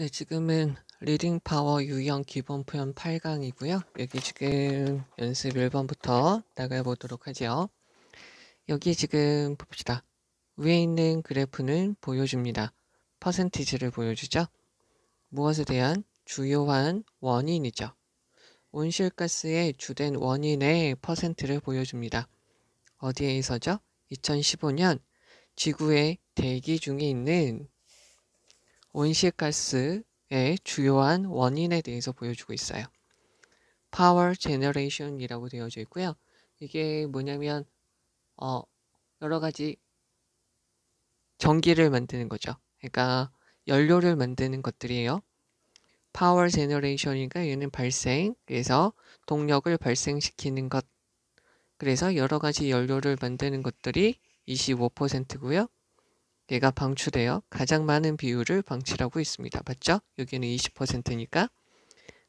네, 지금은 리딩 파워 유형 기본 표현 8강이고요. 여기 지금 연습 1번부터 나가 보도록 하죠. 여기 지금 봅시다. 위에 있는 그래프는 보여줍니다. 퍼센티지를 보여주죠. 무엇에 대한 주요한 원인이죠. 온실가스의 주된 원인의 퍼센트를 보여줍니다. 어디에서죠? 2015년 지구의 대기 중에 있는 온실가스의 주요한 원인에 대해서 보여주고 있어요. Power Generation이라고 되어져 있고요. 이게 뭐냐면 어, 여러 가지 전기를 만드는 거죠. 그러니까 연료를 만드는 것들이에요. Power Generation이니까 얘는 발생, 그래서 동력을 발생시키는 것. 그래서 여러 가지 연료를 만드는 것들이 25%고요. 얘가 방출되어 가장 많은 비율을 방출하고 있습니다. 맞죠? 여기는 20%니까.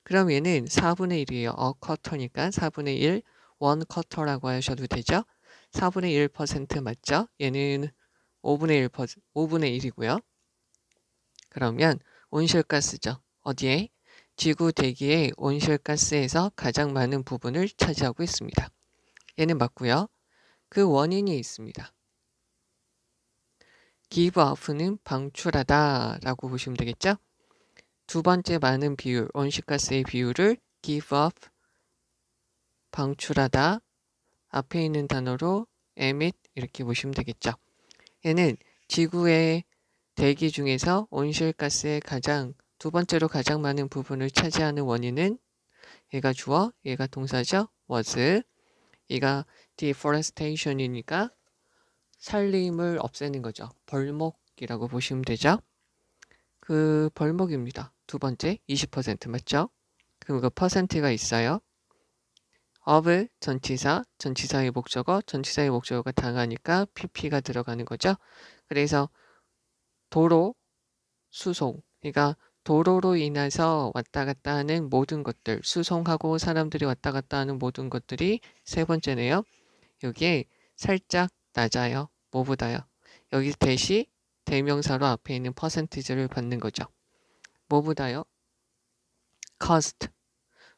그럼 얘는 4분의 1이에요. 어 쿼터니까 4분의 1, 원 쿼터라고 하셔도 되죠? 4분의 1% 맞죠? 얘는 5분의 1, 5분의 1이고요. 그러면 온실가스죠. 어디에? 지구 대기의 온실가스에서 가장 많은 부분을 차지하고 있습니다. 얘는 맞고요. 그 원인이 있습니다. give off는 방출하다 라고 보시면 되겠죠. 두 번째 많은 비율, 온실가스의 비율을 give up, 방출하다, 앞에 있는 단어로 emit 이렇게 보시면 되겠죠. 얘는 지구의 대기 중에서 온실가스의 가장 두 번째로 가장 많은 부분을 차지하는 원인은 얘가 주어, 얘가 동사죠. was, 얘가 deforestation이니까 살림을 없애는 거죠. 벌목이라고 보시면 되죠. 그 벌목입니다. 두 번째 20% 맞죠? 그럼 그 퍼센트가 있어요. of 전치사, 전치사의 목적어, 전치사의 목적어가 당하니까 pp가 들어가는 거죠. 그래서 도로, 수송, 그러니까 도로로 인해서 왔다 갔다 하는 모든 것들, 수송하고 사람들이 왔다 갔다 하는 모든 것들이 세 번째네요. 여기에 살짝 낮아요. 뭐보다요. 여기 대시 대명사로 앞에 있는 퍼센티지를 받는 거죠. 뭐보다요? cost.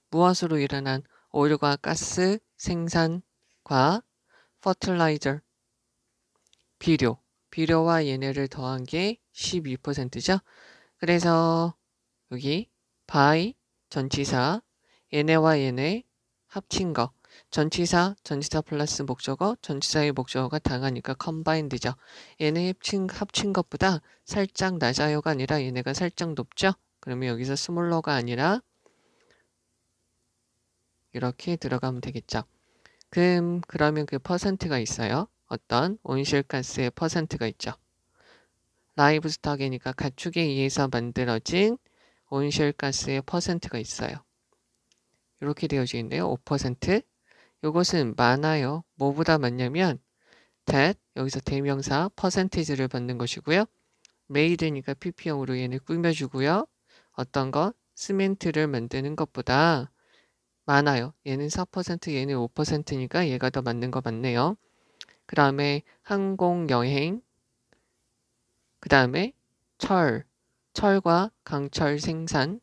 무엇으로 일어난 오일과 가스 생산과 fertilizer. 비료. 비료와 얘네를 더한 게 12%죠. 그래서 여기 by 전치사 얘네와 얘네 합친 거 전치사, 전치사 플러스 목적어, 전치사의 목적어가 당하니까 컴바인드죠. 얘네 합친, 합친 것보다 살짝 낮아요가 아니라 얘네가 살짝 높죠? 그러면 여기서 스몰러가 아니라 이렇게 들어가면 되겠죠. 그럼 그러면 그 퍼센트가 있어요. 어떤 온실가스의 퍼센트가 있죠. 라이브스탁이니까 가축에 의해서 만들어진 온실가스의 퍼센트가 있어요. 이렇게 되어져 있네요. 5%, 이것은 많아요. 뭐보다 많냐면 that 여기서 대명사 퍼센티지를 받는 것이고요. made니까 pp형으로 얘를 꾸며주고요. 어떤 것? 시멘트를 만드는 것보다 많아요. 얘는 4% 얘는 5%니까 얘가 더 맞는 거 맞네요. 그 다음에 항공, 여행, 그 다음에 철, 철과 강철 생산,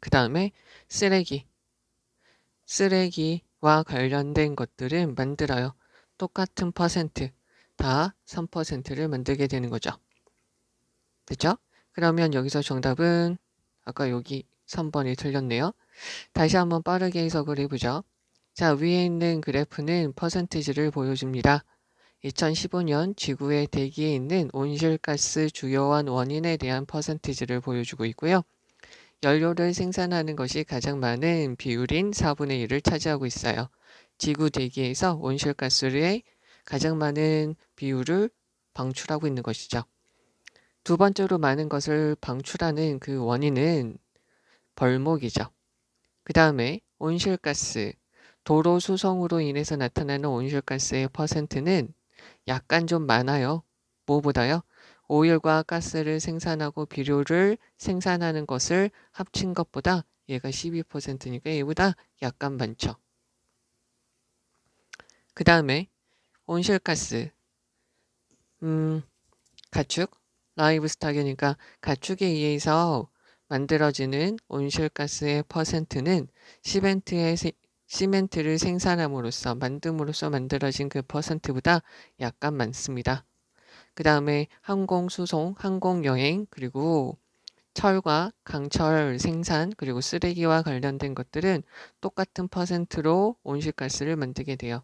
그 다음에 쓰레기, 쓰레기와 관련된 것들은 만들어요. 똑같은 퍼센트, 다 3%를 만들게 되는 거죠. 됐죠? 그러면 여기서 정답은 아까 여기 3번이 틀렸네요. 다시 한번 빠르게 해석을 해보죠. 자, 위에 있는 그래프는 퍼센티지를 보여줍니다. 2015년 지구의 대기에 있는 온실가스 주요한 원인에 대한 퍼센티지를 보여주고 있고요. 연료를 생산하는 것이 가장 많은 비율인 4분의 1을 차지하고 있어요. 지구 대기에서 온실가스의 가장 많은 비율을 방출하고 있는 것이죠. 두 번째로 많은 것을 방출하는 그 원인은 벌목이죠. 그 다음에 온실가스, 도로 수성으로 인해서 나타나는 온실가스의 퍼센트는 약간 좀 많아요. 뭐보다요? 오일과 가스를 생산하고 비료를 생산하는 것을 합친 것보다 얘가 12%니까 얘보다 약간 많죠. 그 다음에 온실가스, 음, 가축, 라이브스타크니까 가축에 의해서 만들어지는 온실가스의 퍼센트는 시멘트의 세, 시멘트를 생산함으로써 만듦으로써 만들어진 그 퍼센트보다 약간 많습니다. 그 다음에 항공수송, 항공여행, 그리고 철과 강철 생산, 그리고 쓰레기와 관련된 것들은 똑같은 퍼센트로 온실가스를 만들게 돼요.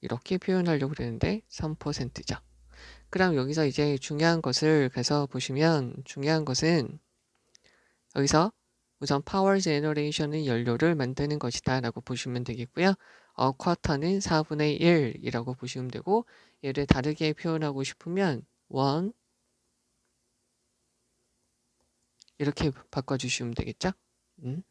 이렇게 표현하려고 그러는데 3%죠. 그럼 여기서 이제 중요한 것을 가서 보시면 중요한 것은 여기서 우선 파워 제너레이션의 연료를 만드는 것이다 라고 보시면 되겠고요. 어, 쿼터는 4분의 1이라고 보시면 되고 얘를 다르게 표현하고 싶으면 원 이렇게 바꿔주시면 되겠죠? 음.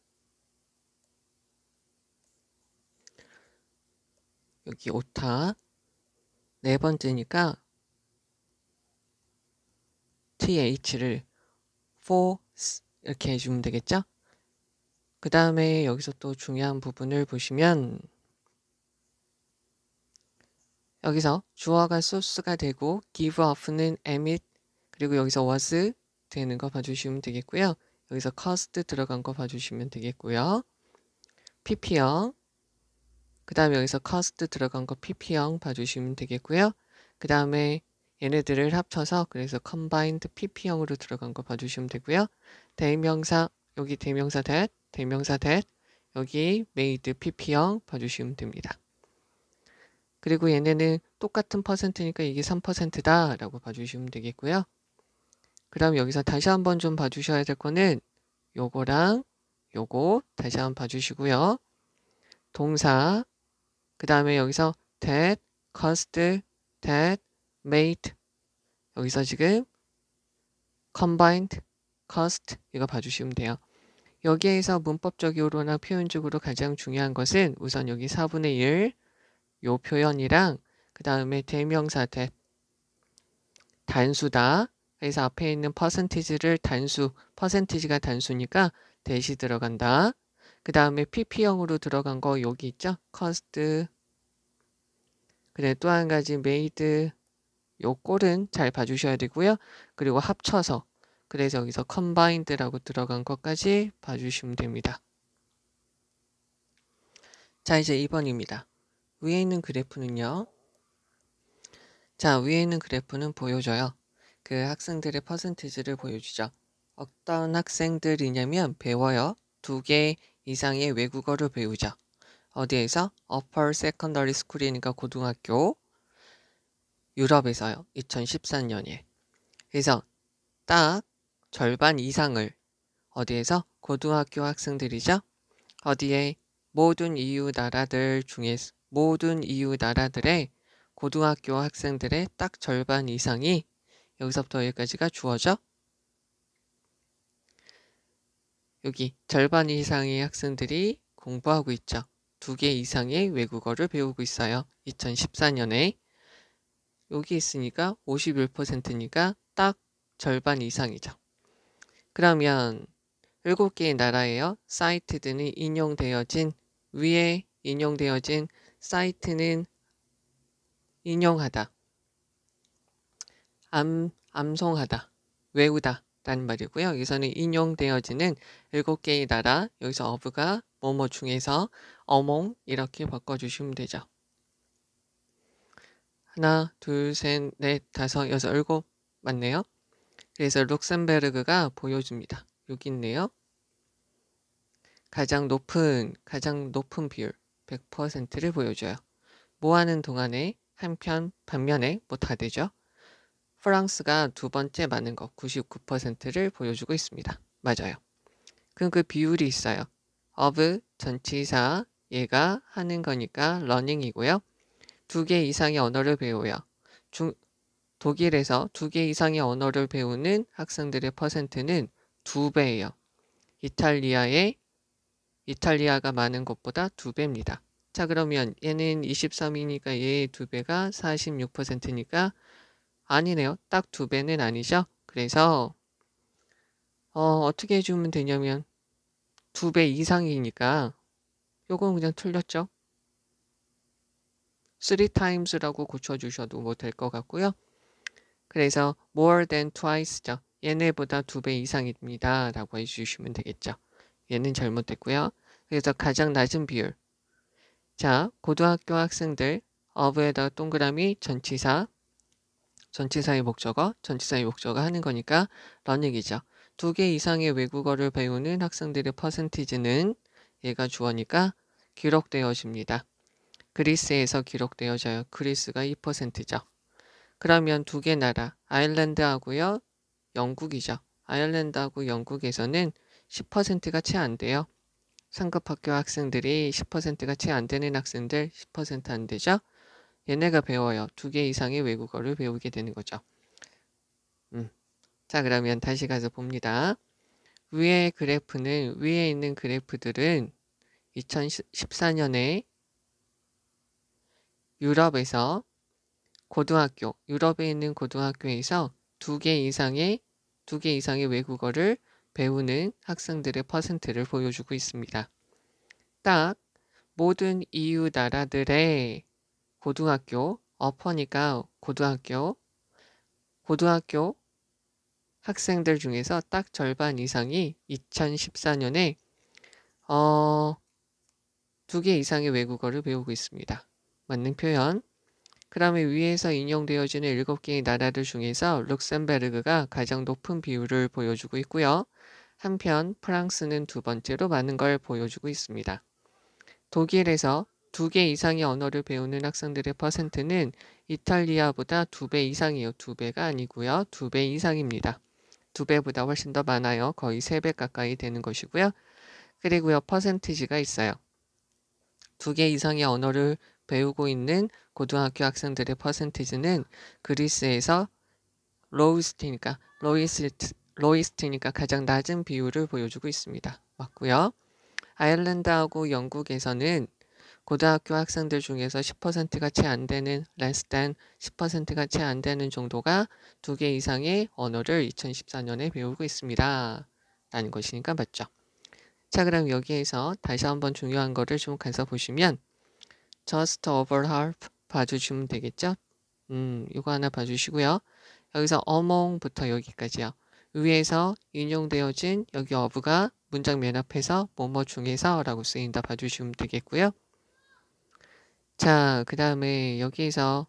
여기 오타 네 번째니까 th를 for 이렇게 해주면 되겠죠? 그 다음에 여기서 또 중요한 부분을 보시면 여기서 주어가 소스가 되고 give up는 emit 그리고 여기서 was 되는 거 봐주시면 되겠고요. 여기서 cost 들어간 거 봐주시면 되겠고요. pp형 그 다음에 여기서 cost 들어간 거 pp형 봐주시면 되겠고요. 그 다음에 얘네들을 합쳐서 그래서 combined pp형으로 들어간 거 봐주시면 되고요. 대명사 여기 대명사 that 대명사 that 여기 made pp형 봐주시면 됩니다. 그리고 얘네는 똑같은 퍼센트니까 이게 3%다 라고 봐주시면 되겠고요. 그 다음 여기서 다시 한번 좀 봐주셔야 될 거는 요거랑 요거 다시 한번 봐주시고요. 동사 그 다음에 여기서 that, cost, that, mate 여기서 지금 combined, cost 이거 봐주시면 돼요. 여기에서 문법적으로나 표현적으로 가장 중요한 것은 우선 여기 4분의 1요 표현이랑 그 다음에 대명사 t 단수다. 그래서 앞에 있는 퍼센티지를 단수, 퍼센티지가 단수니까 대시 들어간다. 그 다음에 pp형으로 들어간 거 여기 있죠? cost. 그래 또 한 가지 made. 요 꼴은 잘 봐주셔야 되고요. 그리고 합쳐서 그래서 여기서 combined라고 들어간 것까지 봐주시면 됩니다. 자 이제 2번입니다. 위에 있는 그래프는요. 자, 위에 있는 그래프는 보여줘요. 그 학생들의 퍼센티지를 보여주죠. 어떤 학생들이냐면 배워요. 두 개 이상의 외국어를 배우죠. 어디에서? Upper Secondary School이니까 고등학교. 유럽에서요. 2 0 1 3년에 그래서 딱 절반 이상을 어디에서? 고등학교 학생들이죠. 어디에 모든 EU 나라들 중에 서 모든 이유 나라들의 고등학교 학생들의 딱 절반 이상이 여기서부터 여기까지가 주어져 여기 절반 이상의 학생들이 공부하고 있죠. 두 개 이상의 외국어를 배우고 있어요. 2014년에 여기 있으니까 51%니까 딱 절반 이상이죠. 그러면 7개의 나라에요. 사이트드는 인용되어진 위에 인용되어진 사이트는 인용하다, 암, 암송하다, 외우다 라는 말이고요. 여기서는 인용되어지는 일곱 개의 나라, 여기서 어부가 뭐뭐 중에서 어몽 이렇게 바꿔주시면 되죠. 하나, 둘, 셋, 넷, 다섯, 여섯, 일곱 맞네요. 그래서 룩셈베르그가 보여줍니다. 여기 있네요. 가장 높은, 가장 높은 비율. 100%를 보여줘요. 뭐하는 동안에 한편 반면에 뭐 다 되죠. 프랑스가 두 번째 많은 것 99%를 보여주고 있습니다. 맞아요. 그럼 그 비율이 있어요. of 전치사 얘가 하는 거니까 러닝이고요. 두 개 이상의 언어를 배워요. 중, 독일에서 두 개 이상의 언어를 배우는 학생들의 퍼센트는 두 배예요. 이탈리아의 이탈리아가 많은 것보다 두배입니다 자 그러면 얘는 23이니까 얘의 두배가 46%니까 아니네요. 딱 두배는 아니죠. 그래서 어, 어떻게 해주면 되냐면 두 배 이상이니까 요건 그냥 틀렸죠. 3 times라고 고쳐주셔도 뭐될것 같고요. 그래서 more than twice죠. 얘네보다 두 배 이상입니다. 라고 해주시면 되겠죠. 얘는 잘못됐고요. 그래서 가장 낮은 비율. 자, 고등학교 학생들 of에다가 동그라미 전치사 전치사의 목적어, 전치사의 목적어 하는 거니까 런닝이죠두 개 이상의 외국어를 배우는 학생들의 퍼센티지는 얘가 주어니까 기록되어집니다. 그리스에서 기록되어져요. 그리스가 2%죠. 그러면 두 개 나라, 아일랜드하고요, 영국이죠. 아일랜드하고 영국에서는 10%가 채 안 돼요. 상급 학교 학생들이 10%가 채 안 되는 학생들 10%안 되죠. 얘네가 배워요. 두 개 이상의 외국어를 배우게 되는 거죠. 음. 자 그러면 다시 가서 봅니다. 위에 그래프는 위에 있는 그래프들은 2014년에 유럽에서 고등학교, 유럽에 있는 고등학교에서 두 개 이상의 두 개 이상의 외국어를 배우는 학생들의 퍼센트를 보여주고 있습니다. 딱 모든 EU 나라들의 고등학교, 어퍼니까 고등학교, 고등학교 학생들 중에서 딱 절반 이상이 2014년에 어, 두 개 이상의 외국어를 배우고 있습니다. 맞는 표현. 그 다음에 위에서 인용되어지는 7개의 나라들 중에서 룩셈베르그가 가장 높은 비율을 보여주고 있고요. 한편 프랑스는 두 번째로 많은 걸 보여주고 있습니다. 독일에서 두 개 이상의 언어를 배우는 학생들의 퍼센트는 이탈리아보다 두 배 이상이요. 두 배가 아니고요. 두 배 이상입니다. 두 배보다 훨씬 더 많아요. 거의 세 배 가까이 되는 것이고요. 그리고요. 퍼센티지가 있어요. 두 개 이상의 언어를 배우고 있는 고등학교 학생들의 퍼센티지는 그리스에서 로우스트니까 그러니까 로이스트 로이스트니까 가장 낮은 비율을 보여주고 있습니다. 맞고요. 아일랜드하고 영국에서는 고등학교 학생들 중에서 10%가 채 안 되는 less than 10%가 채 안 되는 정도가 두 개 이상의 언어를 2014년에 배우고 있습니다. 라는 것이니까 맞죠. 자 그럼 여기에서 다시 한번 중요한 거를 좀가서 보시면 just over half 봐주시면 되겠죠. 음, 이거 하나 봐주시고요. 여기서 among부터 여기까지요. 위에서 인용되어진 여기 어부가 문장 맨 앞에서 뭐뭐 중에서 라고 쓰인다 봐주시면 되겠고요. 자, 그 다음에 여기에서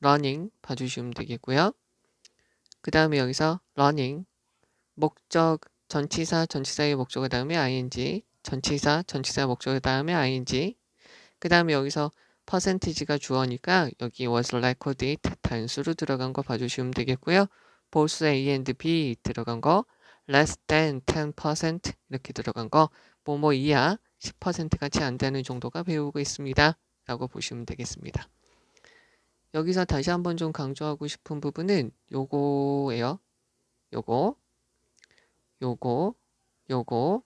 러닝 봐주시면 되겠고요. 그 다음에 여기서 러닝 목적 전치사 전치사의 목적 다음에 ing 전치사 전치사 목적 다음에 ing 그 다음에 여기서 퍼센티지가 주어니까 여기 was recorded 단수로 들어간 거 봐주시면 되겠고요. 보스의 E and B 들어간 거 less than 10% 이렇게 들어간 거 뭐뭐 이하 1 0 같이 안 되는 정도가 배우고 있습니다. 라고 보시면 되겠습니다. 여기서 다시 한번 좀 강조하고 싶은 부분은 요거예요. 요거, 요거, 요거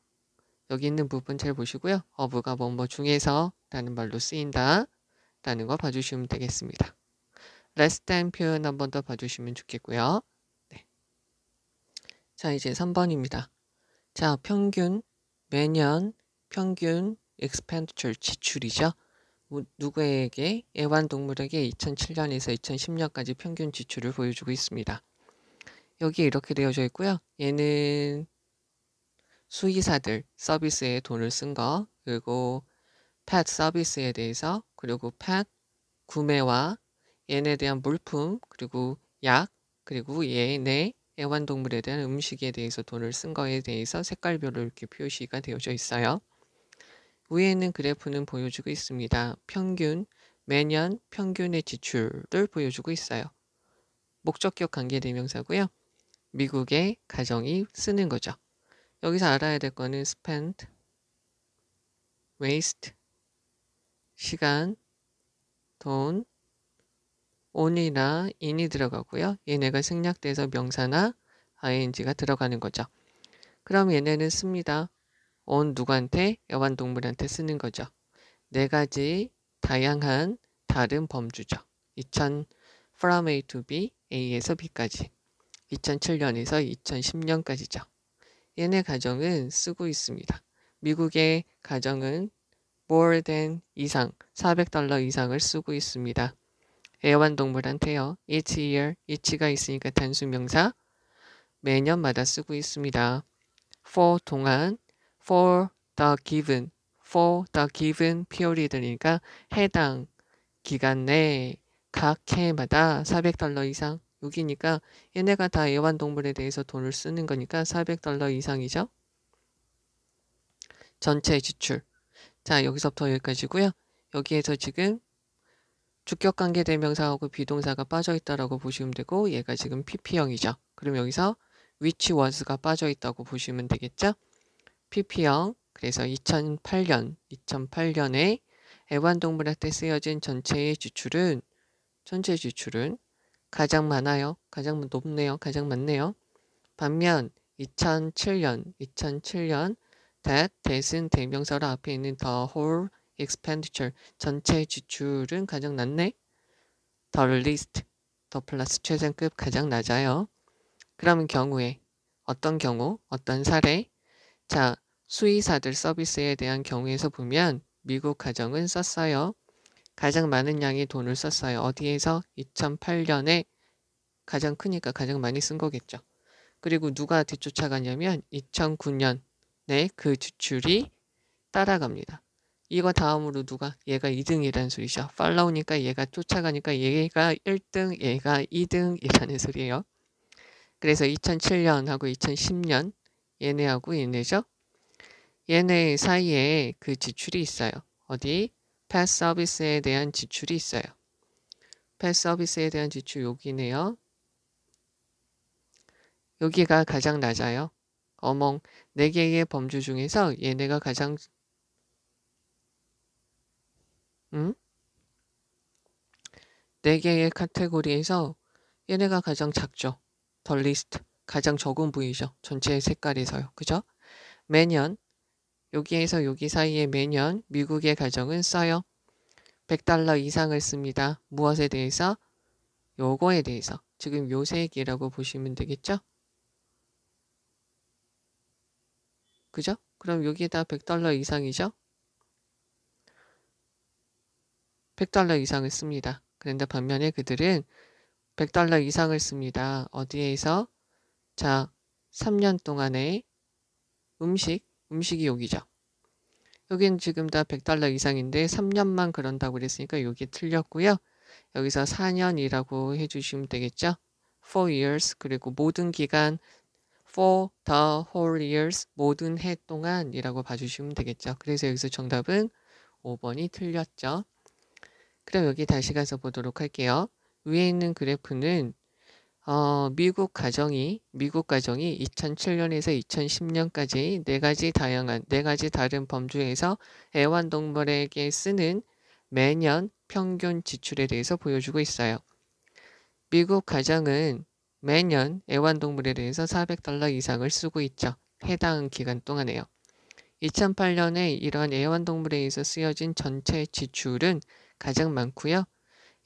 여기 있는 부분 잘 보시고요. 어부가 뭐뭐 중에서 라는 말로 쓰인다 라는 거 봐주시면 되겠습니다. less than 표현 한 번 더 봐주시면 좋겠고요. 자, 이제 3번입니다. 자, 평균, 매년, 평균, expenditure, 지출이죠. 누구에게, 애완동물에게 2007년에서 2010년까지 평균 지출을 보여주고 있습니다. 여기 이렇게 되어져 있고요. 얘는 수의사들 서비스에 돈을 쓴 거, 그리고 펫 서비스에 대해서, 그리고 펫 구매와 얘네 대한 물품, 그리고 약, 그리고 얘네 애완동물에 대한 음식에 대해서 돈을 쓴 거에 대해서 색깔별로 이렇게 표시가 되어져 있어요. 위에 있는 그래프는 보여주고 있습니다. 평균, 매년 평균의 지출을 보여주고 있어요. 목적격 관계대명사고요. 미국의 가정이 쓰는 거죠. 여기서 알아야 될 거는 spend, waste, 시간, 돈, on이나 in이 들어가고요. 얘네가 생략돼서 명사나 ing가 들어가는 거죠. 그럼 얘네는 씁니다. on 누구한테? 애완동물한테 쓰는 거죠. 네 가지 다양한 다른 범주죠. 2000 from A to B, A에서 B까지 2007년에서 2010년까지죠. 얘네 가정은 쓰고 있습니다. 미국의 가정은 more than 이상, 400달러 이상을 쓰고 있습니다. 애완동물한테요. each year, each가 있으니까 단순 명사 매년마다 쓰고 있습니다. for 동안, for the given, for the given period니까 해당 기간 내 각 해마다 400달러 이상 여기니까 얘네가 다 애완동물에 대해서 돈을 쓰는 거니까 400달러 이상이죠. 전체 지출. 자 여기서부터 여기까지고요. 여기에서 지금 주격관계 대명사하고 비동사가 빠져있다라고 보시면 되고 얘가 지금 PP형이죠. 그럼 여기서 which was가 빠져있다고 보시면 되겠죠. PP형 그래서 2008년 2008년에 애완동물한테 쓰여진 전체의 지출은 전체 지출은 가장 많아요. 가장 높네요. 가장 많네요. 반면 2007년 2007년 that 대신 대명사로 앞에 있는 the whole expenditure 전체 지출은 가장 낮네. the least 더 플러스 최상급 가장 낮아요. 그러면 경우에 어떤 경우 어떤 사례 자 수의사들 서비스에 대한 경우에서 보면 미국 가정은 썼어요. 가장 많은 양의 돈을 썼어요. 어디에서 2008년에 가장 크니까 가장 많이 쓴 거겠죠. 그리고 누가 뒤쫓아가냐면 2009년에 그 지출이 따라갑니다. 이거 다음으로 누가? 얘가 2등이라는 소리죠. 팔라우니까 얘가 쫓아가니까 얘가 1등, 얘가 2등이라는 소리예요. 그래서 2007년하고 2010년 얘네하고 얘네죠. 얘네 사이에 그 지출이 있어요. 어디? 패스 서비스에 대한 지출이 있어요. 패스 서비스에 대한 지출 여기네요. 여기가 가장 낮아요. 어멍 4개의 범주 중에서 얘네가 가장 응? 네 개의 카테고리에서 얘네가 가장 작죠. 덜 리스트. 가장 적은 부위죠. 전체 색깔에서요. 그죠? 매년 여기에서 여기 사이에 매년 미국의 가정은 써요. 100달러 이상을 씁니다. 무엇에 대해서? 요거에 대해서. 지금 요세기라고 보시면 되겠죠? 그죠? 그럼 여기에다 100달러 이상이죠? 100달러 이상을 씁니다. 그런데 반면에 그들은 100달러 이상을 씁니다. 어디에서? 자, 3년 동안의 음식, 음식이 여기죠. 여긴 지금 다 100달러 이상인데 3년만 그런다고 그랬으니까 여기 틀렸고요. 여기서 4년이라고 해주시면 되겠죠. 4 years 그리고 모든 기간 for the whole years 모든 해 동안이라고 봐주시면 되겠죠. 그래서 여기서 정답은 5번이 틀렸죠. 그럼 여기 다시 가서 보도록 할게요. 위에 있는 그래프는 어, 미국 가정이 미국 가정이 2007년에서 2010년까지 네 가지 다양한 네 가지 다른 범주에서 애완동물에게 쓰는 매년 평균 지출에 대해서 보여주고 있어요. 미국 가정은 매년 애완동물에 대해서 400달러 이상을 쓰고 있죠. 해당 기간 동안에요. 2008년에 이런 애완동물에 의해서 쓰여진 전체 지출은 가장 많고요.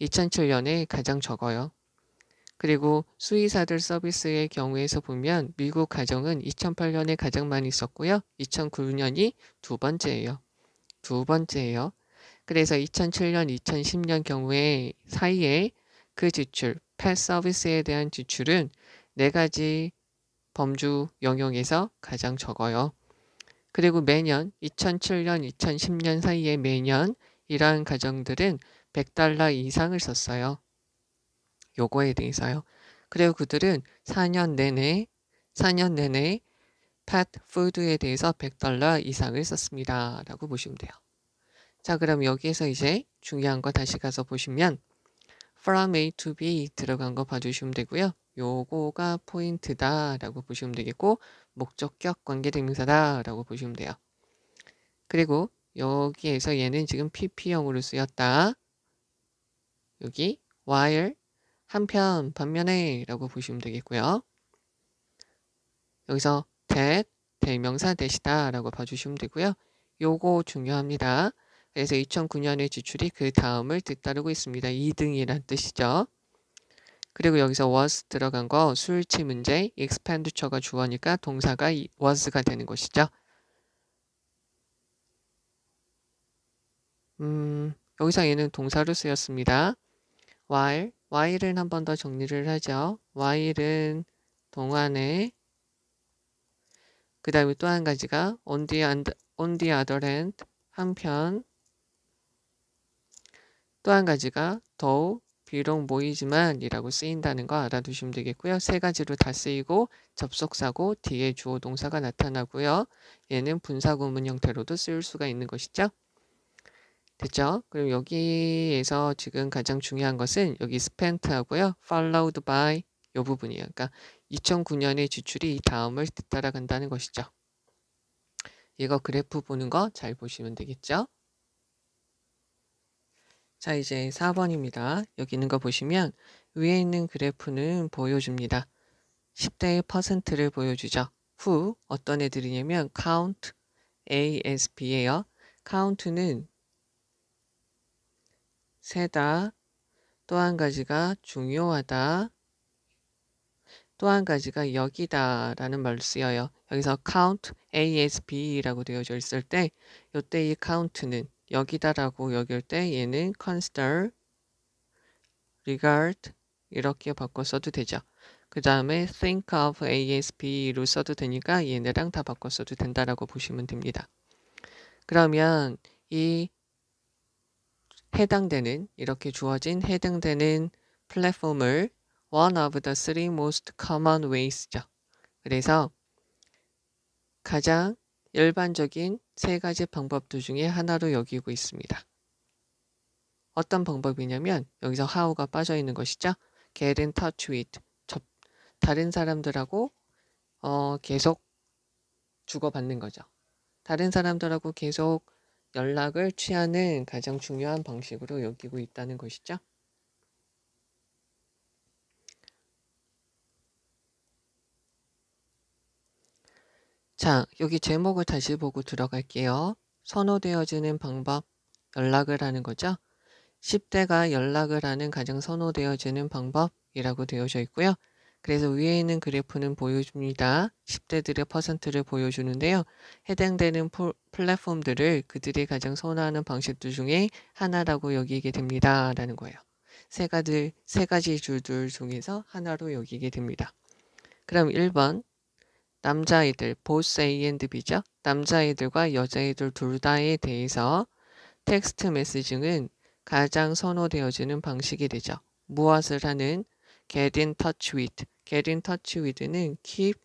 2007년에 가장 적어요. 그리고 수의사들 서비스의 경우에서 보면 미국 가정은 2008년에 가장 많이 있었고요. 2009년이 두 번째예요. 두 번째예요. 그래서 2007년, 2010년 경우에 사이에 그 지출, 펫 서비스에 대한 지출은 네 가지 범주 영역에서 가장 적어요. 그리고 매년 2007년, 2010년 사이에 매년 이러한 가정들은 100달러 이상을 썼어요. 요거에 대해서요. 그리고 그들은 4년 내내 4년 내내 팟푸드에 대해서 100달러 이상을 썼습니다. 라고 보시면 돼요. 자 그럼 여기에서 이제 중요한 거 다시 가서 보시면 from A to B 들어간 거 봐주시면 되고요. 요거가 포인트다 라고 보시면 되겠고 목적격 관계대명사다 라고 보시면 돼요. 그리고 여기에서 얘는 지금 pp형으로 쓰였다. 여기 while 한편 반면에 라고 보시면 되겠고요. 여기서 that 대명사 대시다 라고 봐주시면 되고요. 요거 중요합니다. 그래서 2009년의 지출이 그 다음을 뒤따르고 있습니다. 2등이란 뜻이죠. 그리고 여기서 was 들어간 거 수일치 문제 expenditure가 주어니까 동사가 was가 되는 것이죠. 음, 여기서 얘는 동사로 쓰였습니다. while, while은 한 번 더 정리를 하죠. while은 동안에 그 다음에 또 한 가지가 on the, on the other hand, 한편 또 한 가지가 더욱 비록 모이지만 이라고 쓰인다는 거 알아두시면 되겠고요. 세 가지로 다 쓰이고 접속사고 뒤에 주어 동사가 나타나고요. 얘는 분사구문 형태로도 쓰일 수가 있는 것이죠. 됐죠? 그럼 여기에서 지금 가장 중요한 것은 여기 spent 하고요. followed by 이 부분이에요. 그러니까 2009년의 지출이 다음을 뒤따라간다는 것이죠. 이거 그래프 보는 거 잘 보시면 되겠죠? 자 이제 4번입니다. 여기 있는 거 보시면 위에 있는 그래프는 보여줍니다. 10대의 퍼센트를 보여주죠. 후 어떤 애들이냐면 count a s p 예요 count는 세다. 또 한 가지가 중요하다. 또 한 가지가 여기다 라는 말로 쓰여요. 여기서 count ASB라고 되어져 있을 때 이때 이 count는 여기다라고 여길 때 얘는 consider, regard 이렇게 바꿔 써도 되죠. 그 다음에 think of ASB로 써도 되니까 얘네랑 다 바꿔 써도 된다라고 보시면 됩니다. 그러면 이 해당되는 이렇게 주어진 해당되는 플랫폼을 one of the three most common ways죠. 그래서 가장 일반적인 세 가지 방법들 중에 하나로 여기고 있습니다. 어떤 방법이냐면 여기서 how가 빠져 있는 것이죠. get in touch with 접, 다른 사람들하고 어, 계속 주고받는 거죠. 다른 사람들하고 계속 연락을 취하는 가장 중요한 방식으로 여기고 있다는 것이죠. 자, 여기 제목을 다시 보고 들어갈게요. 선호되어지는 방법, 연락을 하는 거죠. 10대가 연락을 하는 가장 선호되어지는 방법이라고 되어져 있고요. 그래서 위에 있는 그래프는 보여줍니다. 10대들의 퍼센트를 보여주는데요. 해당되는 플랫폼들을 그들이 가장 선호하는 방식들 중에 하나라고 여기게 됩니다. 라는 거예요. 세 가지, 세 가지 줄들 중에서 하나로 여기게 됩니다. 그럼 1번 남자아이들, 보스 A&B죠. 남자아이들과 여자아이들 둘 다에 대해서 텍스트 메시징은 가장 선호되어지는 방식이 되죠. 무엇을 하는 get in touch with. get in touch with는 keep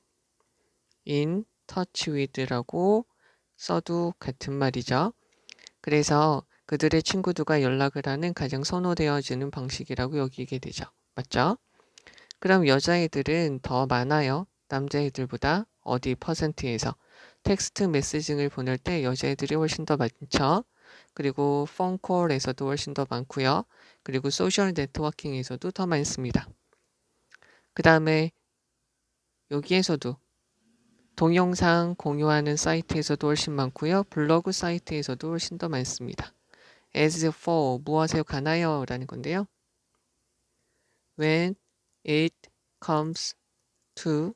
in touch with라고 써도 같은 말이죠. 그래서 그들의 친구들과 연락을 하는 가장 선호되어지는 방식이라고 여기게 되죠. 맞죠? 그럼 여자애들은 더 많아요. 남자애들보다 어디 퍼센트에서 텍스트 메시징을 보낼 때 여자애들이 훨씬 더 많죠. 그리고 폰콜에서도 훨씬 더 많고요. 그리고 소셜 네트워킹에서도 더 많습니다. 그 다음에 여기에서도 동영상 공유하는 사이트에서도 훨씬 많고요. 블로그 사이트에서도 훨씬 더 많습니다. as for 무엇에 관하여 라는 건데요. when it comes to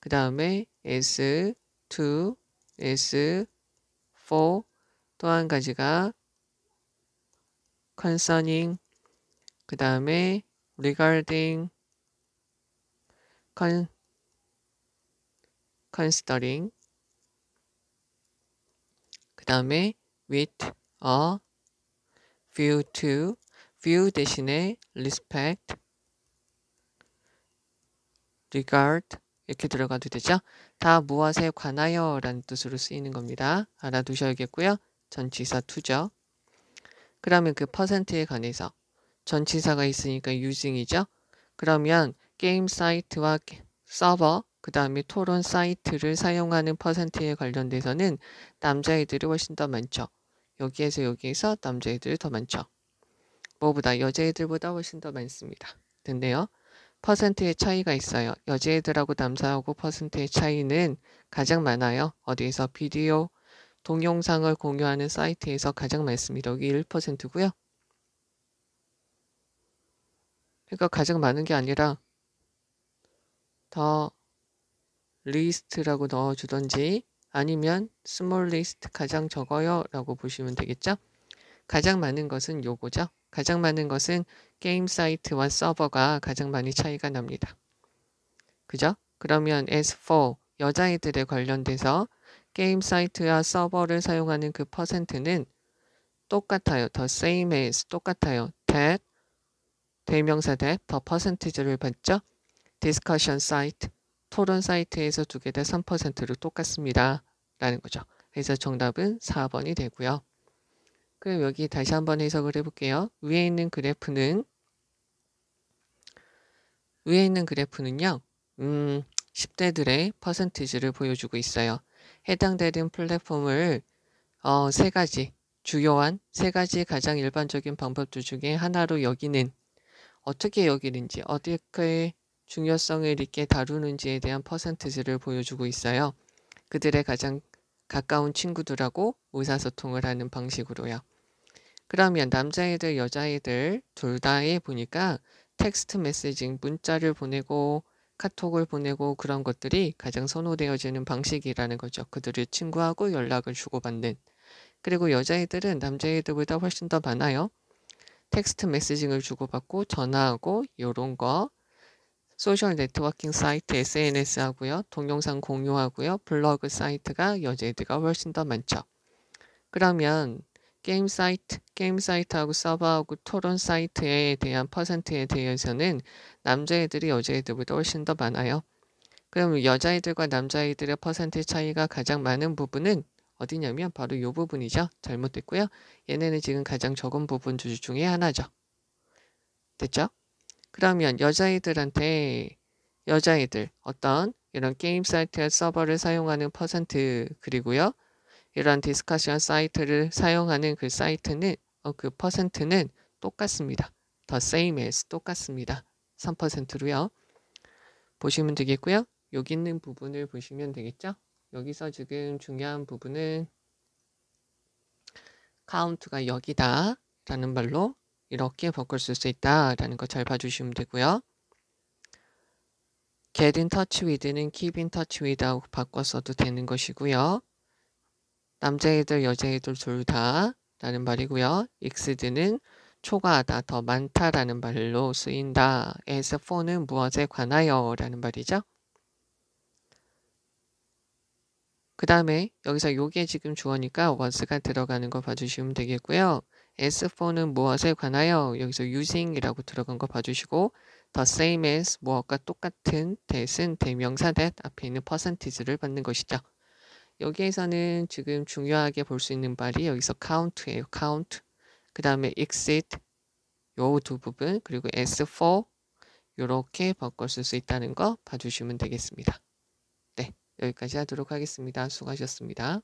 그 다음에 as to as for 또 한 가지가 concerning 그 다음에 regarding con, considering 그 다음에 with a view to view 대신에 respect regard 이렇게 들어가도 되죠. 다 무엇에 관하여 라는 뜻으로 쓰이는 겁니다. 알아두셔야겠고요. 전치사 투죠. 그러면 그 퍼센트에 관해서 전치사가 있으니까 using이죠. 그러면 게임 사이트와 서버, 그 다음에 토론 사이트를 사용하는 퍼센트에 관련돼서는 남자애들이 훨씬 더 많죠. 여기에서 여기에서 남자애들이 더 많죠. 뭐보다 여자애들보다 훨씬 더 많습니다. 근데요. 퍼센트의 차이가 있어요. 여자애들하고 남자하고 퍼센트의 차이는 가장 많아요. 어디에서 비디오, 동영상을 공유하는 사이트에서 가장 많습니다. 여기 1%고요. 그러니까 가장 많은 게 아니라 더 리스트라고 넣어주던지 아니면 스몰 리스트 가장 적어요 라고 보시면 되겠죠. 가장 많은 것은 요거죠. 가장 많은 것은 게임 사이트와 서버가 가장 많이 차이가 납니다. 그죠? 그러면 S4 여자애들에 관련돼서 게임 사이트와 서버를 사용하는 그 퍼센트는 똑같아요. 더 same as 똑같아요. that 대명사 that 더 퍼센티지를 봤죠 디스커션 사이트, 토론 사이트에서 두 개 다 3%로 똑같습니다. 라는 거죠. 그래서 정답은 4번이 되고요. 그럼 여기 다시 한번 해석을 해볼게요. 위에 있는 그래프는 위에 있는 그래프는요. 음, 10대들의 퍼센티지를 보여주고 있어요. 해당되는 플랫폼을 어, 세 가지, 주요한 세 가지 가장 일반적인 방법들 중에 하나로 여기는 어떻게 여기는지, 어떻게 중요성을 있게 다루는지에 대한 퍼센트지를 보여주고 있어요. 그들의 가장 가까운 친구들하고 의사소통을 하는 방식으로요. 그러면 남자애들, 여자애들 둘 다에 보니까 텍스트 메시징, 문자를 보내고 카톡을 보내고 그런 것들이 가장 선호되어지는 방식이라는 거죠. 그들을 친구하고 연락을 주고받는. 그리고 여자애들은 남자애들보다 훨씬 더 많아요. 텍스트 메시징을 주고받고 전화하고 요런 거 소셜 네트워킹 사이트 SNS 하고요. 동영상 공유하고요. 블로그 사이트가 여자애들과 훨씬 더 많죠. 그러면 게임 사이트, 게임 사이트하고 서버하고 토론 사이트에 대한 퍼센트에 대해서는 남자애들이 여자애들보다 훨씬 더 많아요. 그럼 여자애들과 남자애들의 퍼센트 차이가 가장 많은 부분은 어디냐면 바로 요 부분이죠. 잘못됐고요. 얘네는 지금 가장 적은 부분 중에 하나죠. 됐죠? 그러면 여자애들한테 여자애들 어떤 이런 게임 사이트의 서버를 사용하는 퍼센트 그리고요. 이런 디스커션 사이트를 사용하는 그 사이트는 어, 그 퍼센트는 똑같습니다. 더 same as 똑같습니다. 3%로요. 보시면 되겠고요. 여기 있는 부분을 보시면 되겠죠. 여기서 지금 중요한 부분은 카운트가 여기다 라는 말로 이렇게 바꿀 수 있다라는 거 잘 봐주시면 되고요. get in touch with는 keep in touch with하고 바꿨어도 되는 것이고요. 남자애들 여자애들 둘 다 라는 말이고요. 익스드는 초과하다 더 많다라는 말로 쓰인다. 에서 4는 무엇에 관하여 라는 말이죠. 그 다음에 여기서 요게 지금 주어니까 원스가 들어가는 거 봐주시면 되겠고요. s 4는 무엇에 관하여 여기서 using이라고 들어간 거 봐주시고 the same as 무엇과 똑같은 that은 대명사 that 앞에 있는 percentage를 받는 것이죠. 여기에서는 지금 중요하게 볼 수 있는 말이 여기서 count예요. count 그 다음에 exit 요 두 부분 그리고 s4 이렇게 바꿔 쓸 수 있다는 거 봐주시면 되겠습니다. 네 여기까지 하도록 하겠습니다. 수고하셨습니다.